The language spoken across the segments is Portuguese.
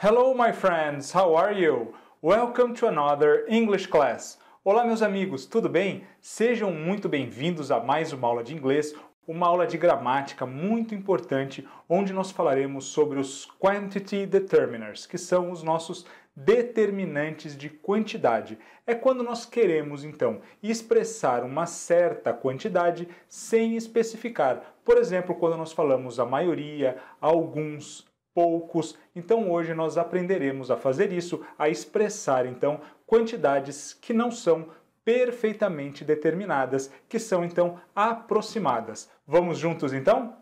Hello, my friends, how are you? Welcome to another English class. Olá, meus amigos, tudo bem? Sejam muito bem-vindos a mais uma aula de inglês, uma aula de gramática muito importante, onde nós falaremos sobre os quantity determiners, que são os nossos determinantes de quantidade. É quando nós queremos, então, expressar uma certa quantidade sem especificar. Por exemplo, quando nós falamos a maioria, alguns, poucos. Então hoje nós aprenderemos a fazer isso, a expressar então quantidades que não são perfeitamente determinadas, que são então aproximadas. Vamos juntos então?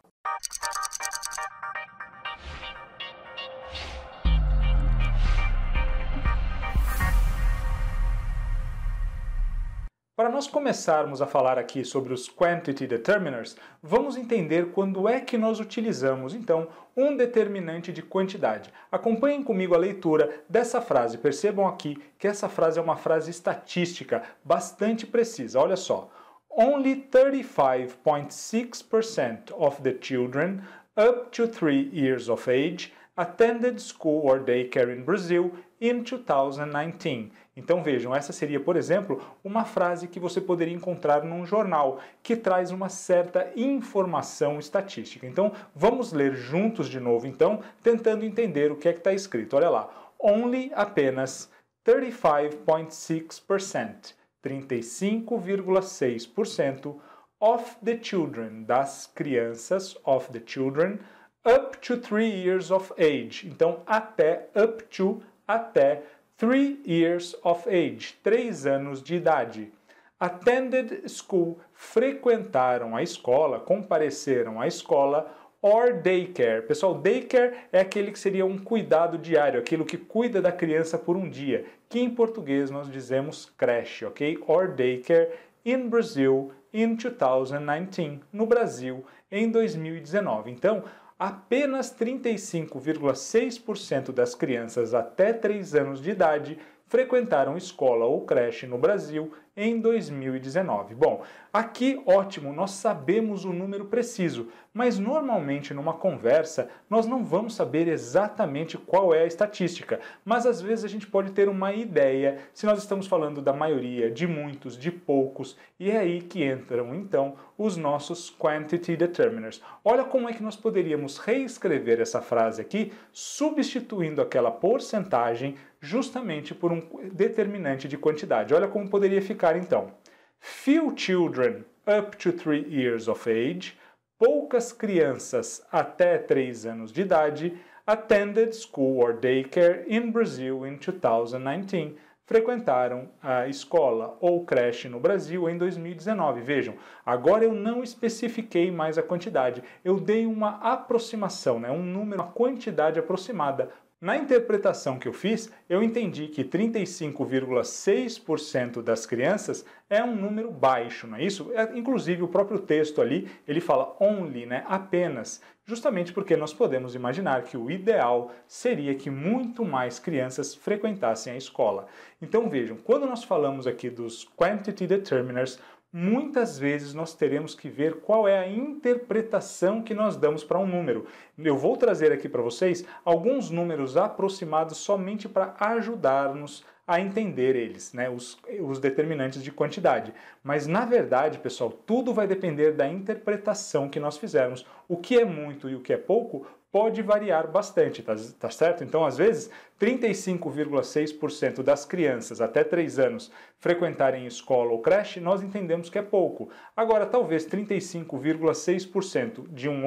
Para nós começarmos a falar aqui sobre os quantity determiners, vamos entender quando é que nós utilizamos, então, um determinante de quantidade. Acompanhem comigo a leitura dessa frase. Percebam aqui que essa frase é uma frase estatística bastante precisa. Olha só. Only 35.6% of the children up to 3 years of age attended school or daycare in Brazil in 2019. Então vejam, essa seria, por exemplo, uma frase que você poderia encontrar num jornal que traz uma certa informação estatística. Então vamos ler juntos de novo, então, tentando entender o que é que está escrito. Olha lá, only apenas 35.6%, 35,6% of the children, das crianças, of the children, up to 3 years of age. Então até, up to, até three years of age, três anos de idade. Attended school, frequentaram a escola, compareceram à escola, or daycare. Pessoal, daycare é aquele que seria um cuidado diário, aquilo que cuida da criança por um dia, que em português nós dizemos creche, ok? Or daycare in Brazil in 2019, no Brasil em 2019. Então, apenas 35,6% das crianças até 3 anos de idade frequentaram escola ou creche no Brasil em 2019. Bom, aqui ótimo, nós sabemos o número preciso, mas normalmente numa conversa nós não vamos saber exatamente qual é a estatística, mas às vezes a gente pode ter uma ideia se nós estamos falando da maioria, de muitos, de poucos, e é aí que entram então os nossos quantity determiners. Olha como é que nós poderíamos reescrever essa frase aqui, substituindo aquela porcentagem justamente por um determinante de quantidade. Olha como poderia ficar então. Few children up to three years of age, poucas crianças até 3 anos de idade, attended school or daycare in Brazil in 2019 frequentaram a escola ou creche no Brasil em 2019. Vejam, agora eu não especifiquei mais a quantidade, eu dei uma aproximação, né, um número, uma quantidade aproximada. Na interpretação que eu fiz, eu entendi que 35,6% das crianças é um número baixo, não é isso? É, inclusive o próprio texto ali, ele fala only, né? Apenas, justamente porque nós podemos imaginar que o ideal seria que muito mais crianças frequentassem a escola. Então vejam, quando nós falamos aqui dos quantity determiners, muitas vezes nós teremos que ver qual é a interpretação que nós damos para um número. Eu vou trazer aqui para vocês alguns números aproximados somente para ajudar-nos a entender eles, né, os, os determinantes de quantidade. Mas na verdade, pessoal, tudo vai depender da interpretação que nós fizermos. O que é muito e o que é pouco pode variar bastante, tá, tá certo? Então, às vezes, 35,6% das crianças até 3 anos frequentarem escola ou creche, nós entendemos que é pouco. Agora, talvez 35,6% de um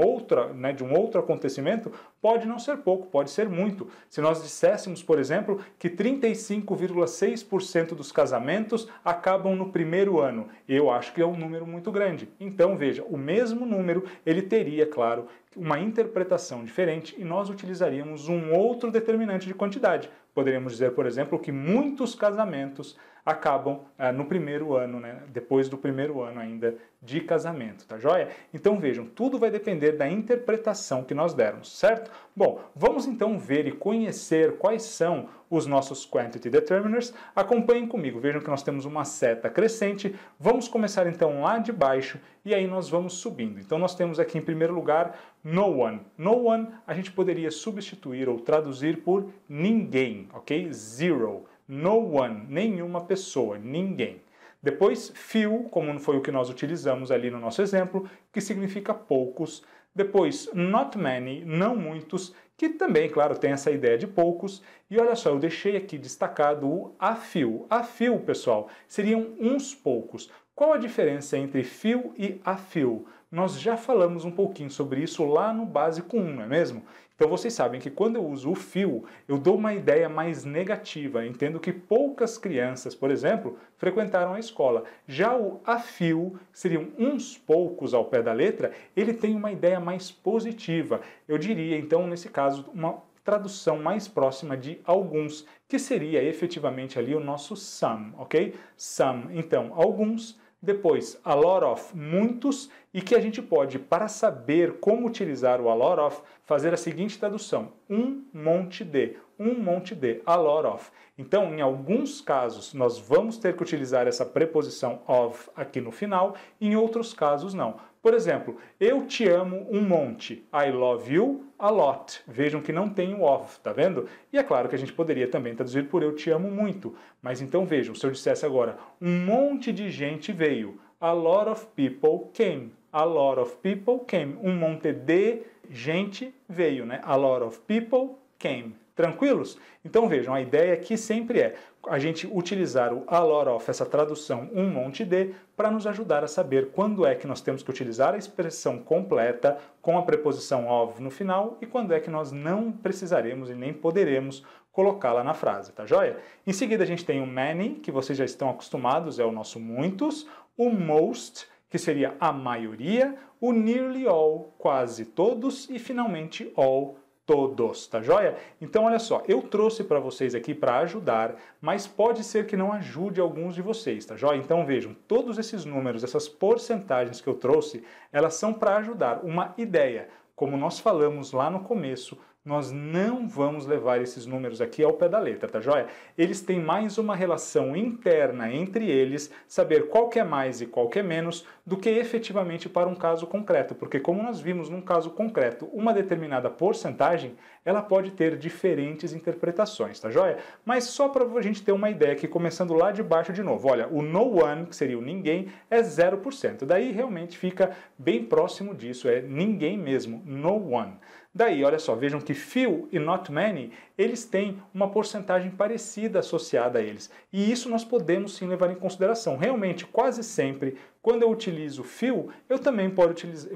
né, de um outro acontecimento Pode não ser pouco, pode ser muito. Se nós disséssemos, por exemplo, que 35,6% dos casamentos acabam no primeiro ano, eu acho que é um número muito grande. Então, veja, o mesmo número ele teria, claro, uma interpretação diferente e nós utilizaríamos um outro determinante de quantidade, Poderíamos dizer, por exemplo, que muitos casamentos acabam eh, no primeiro ano, né? depois do primeiro ano ainda de casamento, tá joia? Então vejam, tudo vai depender da interpretação que nós dermos, certo? Bom, vamos então ver e conhecer quais são os nossos Quantity Determiners. Acompanhem comigo, vejam que nós temos uma seta crescente. Vamos começar então lá de baixo e aí nós vamos subindo. Então nós temos aqui em primeiro lugar no one. No one a gente poderia substituir ou traduzir por ninguém, ok? Zero. No one, nenhuma pessoa, ninguém. Depois, few, como foi o que nós utilizamos ali no nosso exemplo, que significa poucos, depois, not many, não muitos, que também, claro, tem essa ideia de poucos. E olha só, eu deixei aqui destacado o a few. A few, pessoal, seriam uns poucos. Qual a diferença entre fio e afio? Nós já falamos um pouquinho sobre isso lá no básico 1, não é mesmo? Então vocês sabem que quando eu uso o fio, eu dou uma ideia mais negativa, entendo que poucas crianças, por exemplo, frequentaram a escola. Já o afio, seriam uns poucos ao pé da letra, ele tem uma ideia mais positiva. Eu diria, então, nesse caso, uma tradução mais próxima de alguns, que seria efetivamente ali o nosso some, ok? Some, então, alguns depois, a lot of, muitos, e que a gente pode, para saber como utilizar o a lot of, fazer a seguinte tradução: um monte de, um monte de, a lot of. Então, em alguns casos, nós vamos ter que utilizar essa preposição of aqui no final, em outros casos, não. Por exemplo, eu te amo um monte. I love you a lot. Vejam que não tem o of, tá vendo? E é claro que a gente poderia também traduzir por eu te amo muito. Mas então vejam, se eu dissesse agora um monte de gente veio. A lot of people came. A lot of people came. Um monte de gente veio, né? A lot of people came. Tranquilos? Então vejam, a ideia aqui sempre é a gente utilizar o a lot of, essa tradução um monte de, para nos ajudar a saber quando é que nós temos que utilizar a expressão completa com a preposição of no final e quando é que nós não precisaremos e nem poderemos colocá-la na frase, tá joia? Em seguida a gente tem o many, que vocês já estão acostumados, é o nosso muitos, o most, que seria a maioria, o nearly all, quase todos, e finalmente all, todos, tá joia? Então olha só, eu trouxe para vocês aqui para ajudar, mas pode ser que não ajude alguns de vocês, tá joia? Então vejam, todos esses números, essas porcentagens que eu trouxe, elas são para ajudar uma ideia. Como nós falamos lá no começo, nós não vamos levar esses números aqui ao pé da letra, tá joia? Eles têm mais uma relação interna entre eles, saber qual que é mais e qual que é menos, do que efetivamente para um caso concreto, porque como nós vimos num caso concreto, uma determinada porcentagem, ela pode ter diferentes interpretações, tá joia? Mas só para a gente ter uma ideia aqui, começando lá de baixo de novo, olha, o no one, que seria o ninguém, é 0%, daí realmente fica bem próximo disso, é ninguém mesmo, no one. Daí, olha só, vejam que few e not many, eles têm uma porcentagem parecida associada a eles. E isso nós podemos sim levar em consideração. Realmente, quase sempre, quando eu utilizo few, eu também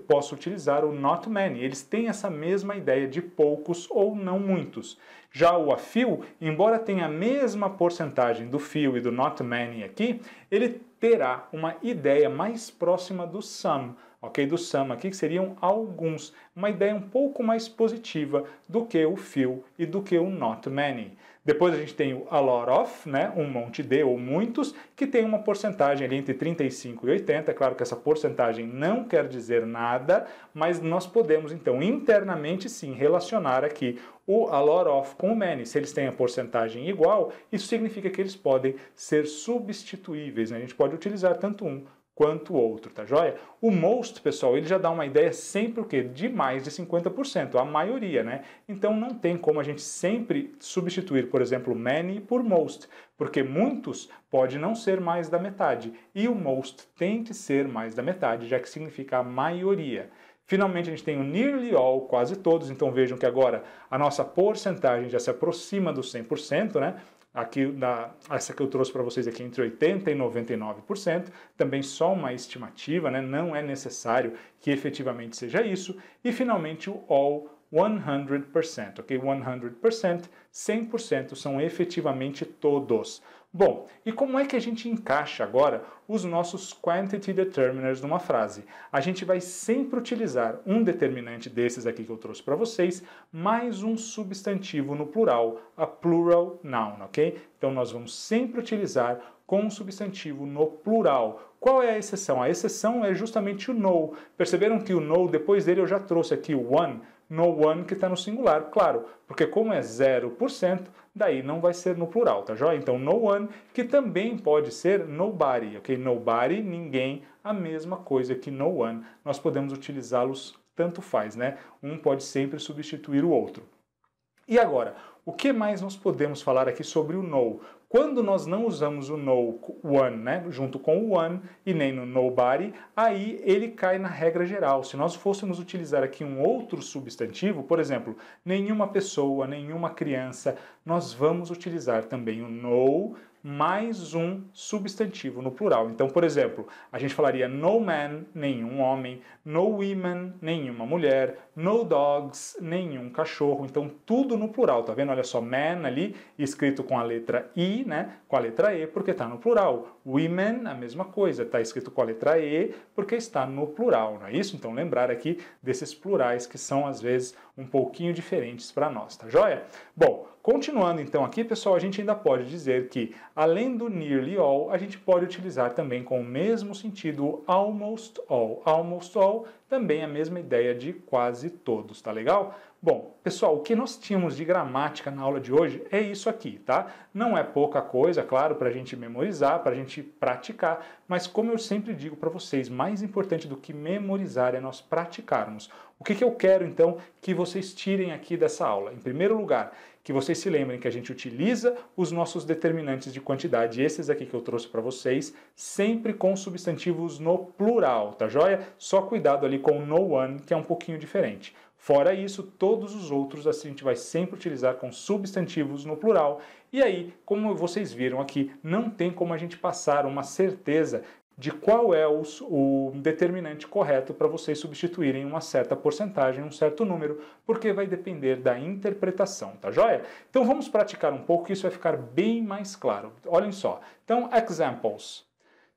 posso utilizar o not many. Eles têm essa mesma ideia de poucos ou não muitos. Já o a few, embora tenha a mesma porcentagem do few e do not many aqui, ele terá uma ideia mais próxima do some ok, do SAMA aqui, que seriam alguns, uma ideia um pouco mais positiva do que o few e do que o not many. Depois a gente tem o a lot of, né, um monte de ou muitos, que tem uma porcentagem ali entre 35 e 80. É claro que essa porcentagem não quer dizer nada, mas nós podemos então internamente sim relacionar aqui o a lot of com o many. Se eles têm a porcentagem igual, isso significa que eles podem ser substituíveis. Né? A gente pode utilizar tanto um quanto o outro, tá joia? O most, pessoal, ele já dá uma ideia sempre o quê? De mais de 50%, a maioria, né? Então não tem como a gente sempre substituir, por exemplo, many por most, porque muitos pode não ser mais da metade e o most tem que ser mais da metade, já que significa a maioria. Finalmente, a gente tem o nearly all, quase todos, então vejam que agora a nossa porcentagem já se aproxima do 100%, né? aqui da, essa que eu trouxe para vocês aqui entre 80% e 99%, também só uma estimativa, né? não é necessário que efetivamente seja isso. E finalmente o all 100%, ok? 100%, 100% são efetivamente todos. Bom, e como é que a gente encaixa agora os nossos quantity determiners numa frase? A gente vai sempre utilizar um determinante desses aqui que eu trouxe para vocês, mais um substantivo no plural, a plural noun, ok? Então nós vamos sempre utilizar com um substantivo no plural. Qual é a exceção? A exceção é justamente o no. Perceberam que o no, depois dele eu já trouxe aqui o one, no one que está no singular, claro, porque como é 0%, daí não vai ser no plural, tá joia? Então no one, que também pode ser nobody, ok? Nobody, ninguém, a mesma coisa que no one. Nós podemos utilizá-los tanto faz, né? Um pode sempre substituir o outro. E agora, o que mais nós podemos falar aqui sobre o no? Quando nós não usamos o no one, né, junto com o one e nem no nobody, aí ele cai na regra geral. Se nós fôssemos utilizar aqui um outro substantivo, por exemplo, nenhuma pessoa, nenhuma criança, nós vamos utilizar também o no mais um substantivo no plural. Então, por exemplo, a gente falaria no man, nenhum homem, no women, nenhuma mulher, no dogs, nenhum cachorro. Então, tudo no plural, tá vendo? Olha só, man ali escrito com a letra i, né? Com a letra e, porque está no plural. Women, a mesma coisa, está escrito com a letra e, porque está no plural, não é isso? Então, lembrar aqui desses plurais que são às vezes um pouquinho diferentes para nós, tá joia? Bom, Continuando então aqui, pessoal, a gente ainda pode dizer que, além do nearly all, a gente pode utilizar também com o mesmo sentido o almost all. Almost all também é a mesma ideia de quase todos, tá legal? Bom, pessoal, o que nós tínhamos de gramática na aula de hoje é isso aqui, tá? Não é pouca coisa, claro, para a gente memorizar, para a gente praticar, mas como eu sempre digo para vocês, mais importante do que memorizar é nós praticarmos. O que, que eu quero então que vocês tirem aqui dessa aula? Em primeiro lugar, que vocês se lembrem que a gente utiliza os nossos determinantes de quantidade, esses aqui que eu trouxe para vocês, sempre com substantivos no plural, tá joia? Só cuidado ali com o no one, que é um pouquinho diferente. Fora isso, todos os outros assim, a gente vai sempre utilizar com substantivos no plural. E aí, como vocês viram aqui, não tem como a gente passar uma certeza de qual é o, o determinante correto para vocês substituírem uma certa porcentagem, um certo número, porque vai depender da interpretação, tá joia? Então vamos praticar um pouco que isso vai ficar bem mais claro. Olhem só. Então, examples.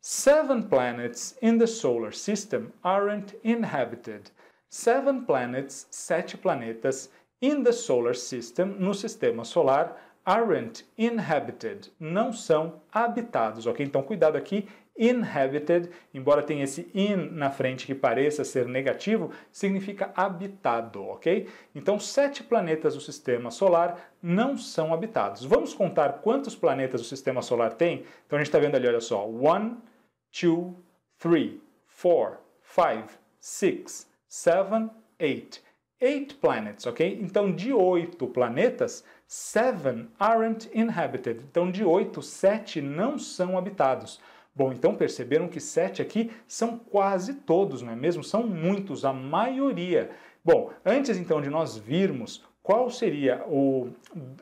Seven planets in the solar system aren't inhabited. Seven planets, sete planetas in the solar system, no sistema solar, aren't inhabited, não são habitados, ok? Então cuidado aqui, Inhabited, embora tenha esse in na frente que pareça ser negativo, significa habitado, ok? Então, sete planetas do sistema solar não são habitados. Vamos contar quantos planetas o sistema solar tem? Então, a gente está vendo ali, olha só: 1, 2, 3, 4, 5, 6, 7, 8. 8 planets, ok? Então, de oito planetas, seven aren't inhabited. Então, de oito, sete não são habitados. Bom, então perceberam que sete aqui são quase todos, não é mesmo? São muitos, a maioria. Bom, antes então de nós virmos qual seria o,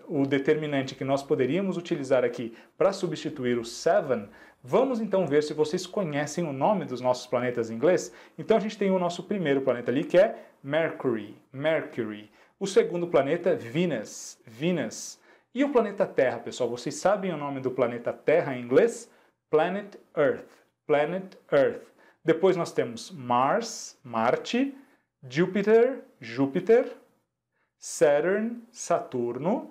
o determinante que nós poderíamos utilizar aqui para substituir o seven, vamos então ver se vocês conhecem o nome dos nossos planetas em inglês. Então a gente tem o nosso primeiro planeta ali que é Mercury, Mercury. O segundo planeta, Venus, Venus. E o planeta Terra, pessoal, vocês sabem o nome do planeta Terra em inglês? Planet Earth, Planet Earth. Depois nós temos Mars, Marte, Júpiter, Júpiter, Saturn, Saturno,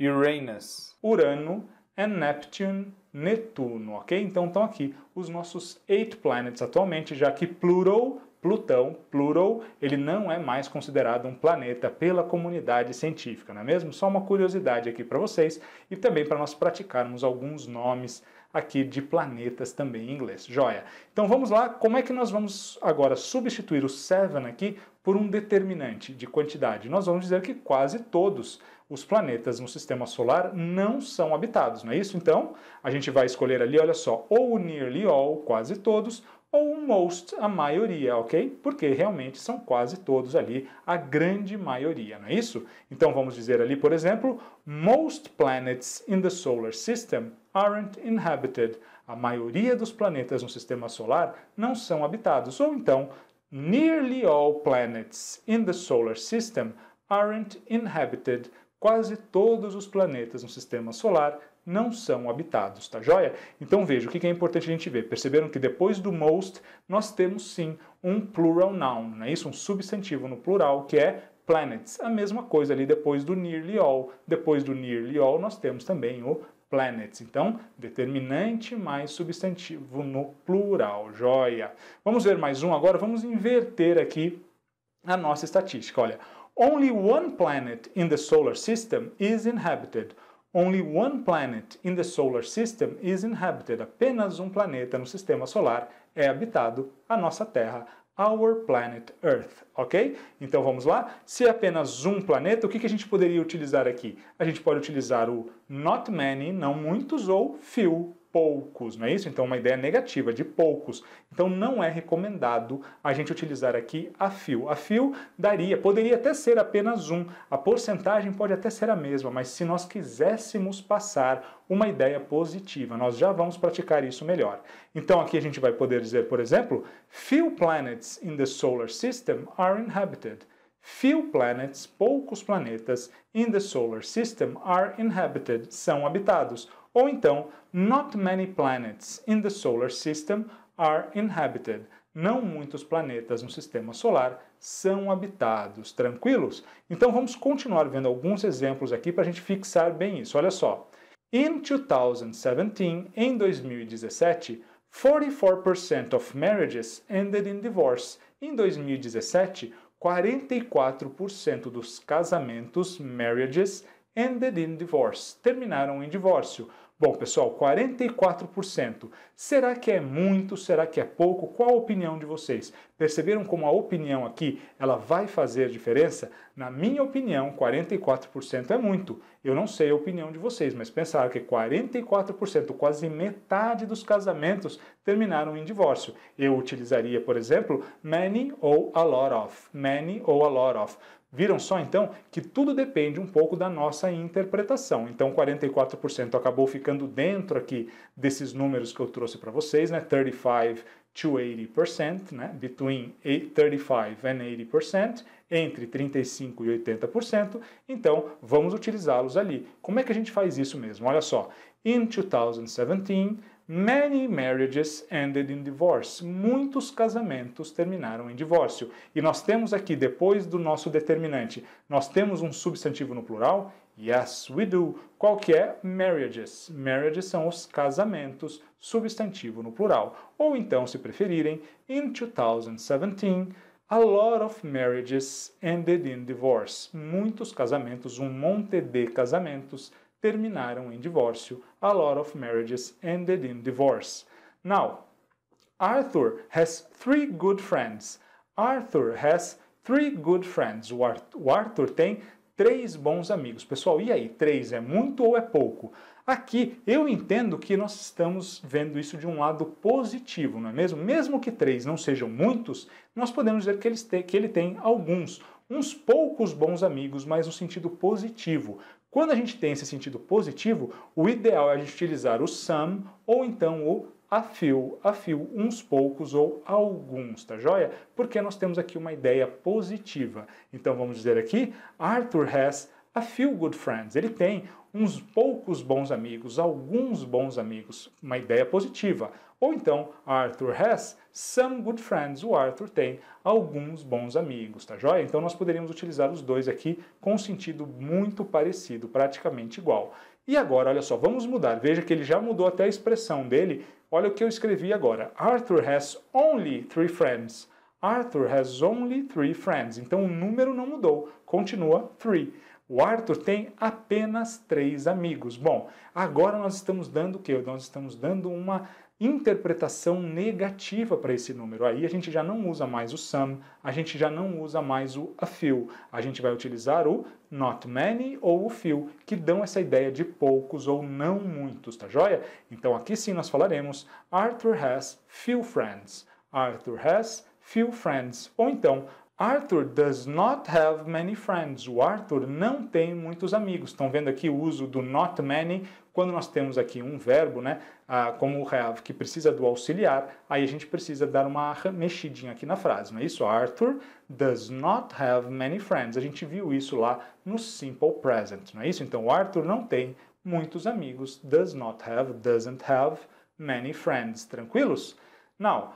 Uranus, Urano e Neptune, Netuno, ok? Então estão aqui os nossos eight planets atualmente, já que Pluto, Plutão, Pluto, ele não é mais considerado um planeta pela comunidade científica, não é mesmo? Só uma curiosidade aqui para vocês e também para nós praticarmos alguns nomes aqui de planetas também em inglês. Joia! Então vamos lá, como é que nós vamos agora substituir o seven aqui por um determinante de quantidade? Nós vamos dizer que quase todos os planetas no sistema solar não são habitados, não é isso? Então a gente vai escolher ali, olha só, ou nearly all, quase todos, ou most, a maioria, ok? Porque realmente são quase todos ali, a grande maioria, não é isso? Então vamos dizer ali, por exemplo, most planets in the solar system aren't inhabited. A maioria dos planetas no sistema solar não são habitados. Ou então, nearly all planets in the solar system aren't inhabited. Quase todos os planetas no sistema solar não são habitados, tá joia? Então veja, o que é importante a gente ver? Perceberam que depois do most, nós temos sim um plural noun, não é isso? Um substantivo no plural que é planets. A mesma coisa ali depois do nearly all. Depois do nearly all, nós temos também o planets. Então, determinante mais substantivo no plural, joia. Vamos ver mais um agora, vamos inverter aqui a nossa estatística. Olha, only one planet in the solar system is inhabited. Only one planet in the solar system is inhabited. Apenas um planeta no sistema solar é habitado, a nossa Terra, our planet Earth, ok? Então vamos lá? Se é apenas um planeta, o que, que a gente poderia utilizar aqui? A gente pode utilizar o not many, não muitos, ou few, poucos, não é isso? Então, uma ideia negativa, de poucos. Então, não é recomendado a gente utilizar aqui a fio. A fio daria, poderia até ser apenas um, a porcentagem pode até ser a mesma, mas se nós quiséssemos passar uma ideia positiva, nós já vamos praticar isso melhor. Então, aqui a gente vai poder dizer, por exemplo, few planets in the solar system are inhabited. Few planets, poucos planetas in the solar system are inhabited, são habitados ou então, Not many planets in the solar system are inhabited. Não muitos planetas no sistema solar são habitados. Tranquilos? Então vamos continuar vendo alguns exemplos aqui para a gente fixar bem isso. Olha só. In 2017, em 2017, 44% of marriages ended in divorce. Em 2017, 44% dos casamentos, marriages, ended in divorce, terminaram em divórcio. Bom, pessoal, 44%. Será que é muito? Será que é pouco? Qual a opinião de vocês? Perceberam como a opinião aqui, ela vai fazer diferença? Na minha opinião, 44% é muito. Eu não sei a opinião de vocês, mas pensaram que 44%, quase metade dos casamentos terminaram em divórcio. Eu utilizaria, por exemplo, many ou a lot of. Many ou a lot of. Viram só então que tudo depende um pouco da nossa interpretação. Então 44% acabou ficando dentro aqui desses números que eu trouxe para vocês, né? 35 to 80%, né? Between 35 and 80%, entre 35 e 80%. Então, vamos utilizá-los ali. Como é que a gente faz isso mesmo? Olha só. In 2017, Many marriages ended in divorce. Muitos casamentos terminaram em divórcio. E nós temos aqui, depois do nosso determinante, nós temos um substantivo no plural? Yes, we do. Qual que é? Marriages. Marriages são os casamentos, substantivo no plural. Ou então, se preferirem, in 2017, a lot of marriages ended in divorce. Muitos casamentos, um monte de casamentos terminaram em divórcio. A lot of marriages ended in divorce. Now, Arthur has three good friends. Arthur has three good friends. O, o Arthur tem três bons amigos. Pessoal, e aí, três é muito ou é pouco? Aqui eu entendo que nós estamos vendo isso de um lado positivo, não é mesmo? Mesmo que três não sejam muitos, nós podemos dizer que, eles te, que ele tem alguns, uns poucos bons amigos, mas no sentido positivo. Quando a gente tem esse sentido positivo, o ideal é a gente utilizar o some ou então o a fio, a fio, uns poucos ou alguns, tá joia? Porque nós temos aqui uma ideia positiva. Então vamos dizer aqui, Arthur has a few good friends. Ele tem uns poucos bons amigos, alguns bons amigos, uma ideia positiva. Ou então, Arthur has some good friends. O Arthur tem alguns bons amigos, tá joia? Então nós poderíamos utilizar os dois aqui com sentido muito parecido, praticamente igual. E agora, olha só, vamos mudar. Veja que ele já mudou até a expressão dele. Olha o que eu escrevi agora. Arthur has only three friends. Arthur has only three friends. Então o número não mudou, continua three. O Arthur tem apenas três amigos. Bom, agora nós estamos dando o quê? Nós estamos dando uma interpretação negativa para esse número. Aí a gente já não usa mais o some, a gente já não usa mais o a few, a gente vai utilizar o not many ou o few, que dão essa ideia de poucos ou não muitos, tá joia? Então aqui sim nós falaremos Arthur has few friends. Arthur has few friends. Ou então Arthur does not have many friends. O Arthur não tem muitos amigos. Estão vendo aqui o uso do not many quando nós temos aqui um verbo, né, como o have, que precisa do auxiliar, aí a gente precisa dar uma mexidinha aqui na frase, não é isso? Arthur does not have many friends. A gente viu isso lá no simple present, não é isso? Então, Arthur não tem muitos amigos. Does not have, doesn't have many friends. Tranquilos? Now,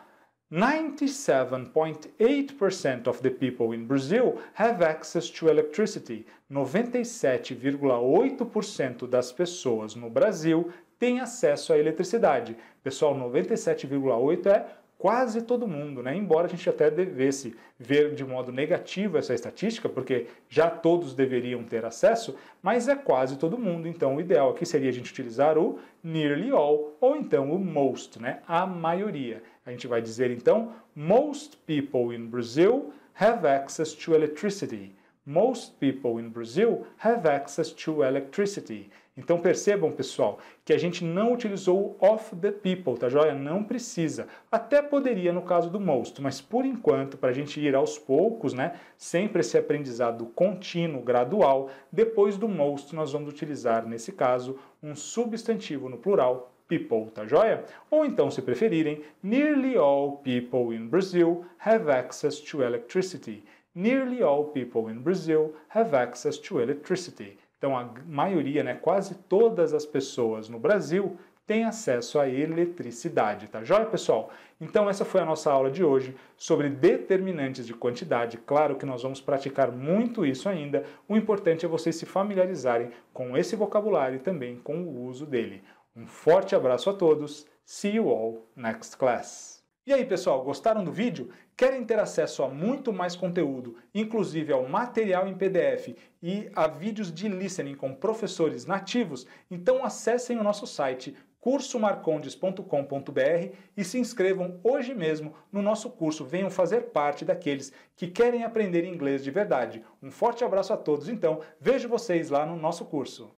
97.8% of the people in Brazil have access to electricity. 97,8% das pessoas no Brasil têm acesso à eletricidade. Pessoal, 97,8 é quase todo mundo, né? Embora a gente até devesse ver de modo negativo essa estatística, porque já todos deveriam ter acesso, mas é quase todo mundo. Então, o ideal aqui seria a gente utilizar o nearly all ou então o most, né? A maioria. A gente vai dizer então: Most people in Brazil have access to electricity. Most people in Brazil have access to electricity. Então percebam, pessoal, que a gente não utilizou o of the people, tá joia? Não precisa. Até poderia no caso do most, mas por enquanto, para a gente ir aos poucos, né? Sempre esse aprendizado contínuo, gradual, depois do most nós vamos utilizar, nesse caso, um substantivo no plural people, tá joia? Ou então, se preferirem, nearly all people in Brazil have access to electricity. Nearly all people in Brazil have access to electricity. Então, a maioria, né, quase todas as pessoas no Brasil têm acesso à eletricidade, tá joia, pessoal? Então, essa foi a nossa aula de hoje sobre determinantes de quantidade. Claro que nós vamos praticar muito isso ainda. O importante é vocês se familiarizarem com esse vocabulário e também com o uso dele. Um forte abraço a todos. See you all next class. E aí, pessoal, gostaram do vídeo? Querem ter acesso a muito mais conteúdo, inclusive ao material em PDF e a vídeos de listening com professores nativos? Então acessem o nosso site cursomarcondes.com.br e se inscrevam hoje mesmo no nosso curso. Venham fazer parte daqueles que querem aprender inglês de verdade. Um forte abraço a todos, então, vejo vocês lá no nosso curso.